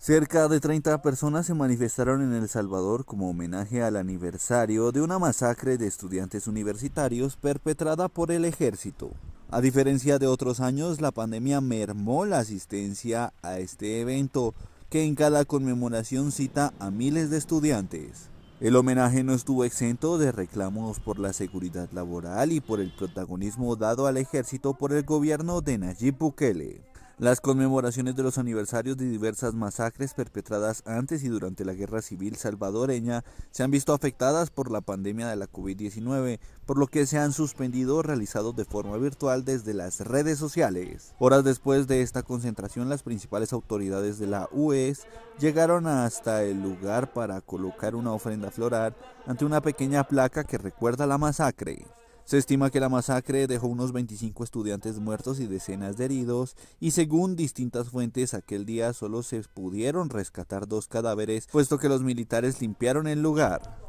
Cerca de 30 personas se manifestaron en El Salvador como homenaje al aniversario de una masacre de estudiantes universitarios perpetrada por el ejército. A diferencia de otros años, la pandemia mermó la asistencia a este evento, que en cada conmemoración cita a miles de estudiantes. El homenaje no estuvo exento de reclamos por la seguridad laboral y por el protagonismo dado al ejército por el gobierno de Nayib Bukele. Las conmemoraciones de los aniversarios de diversas masacres perpetradas antes y durante la guerra civil salvadoreña se han visto afectadas por la pandemia de la COVID-19, por lo que se han suspendido o realizado de forma virtual desde las redes sociales. Horas después de esta concentración, las principales autoridades de la UES llegaron hasta el lugar para colocar una ofrenda floral ante una pequeña placa que recuerda la masacre. Se estima que la masacre dejó unos 25 estudiantes muertos y decenas de heridos, y según distintas fuentes aquel día solo se pudieron rescatar dos cadáveres, puesto que los militares limpiaron el lugar.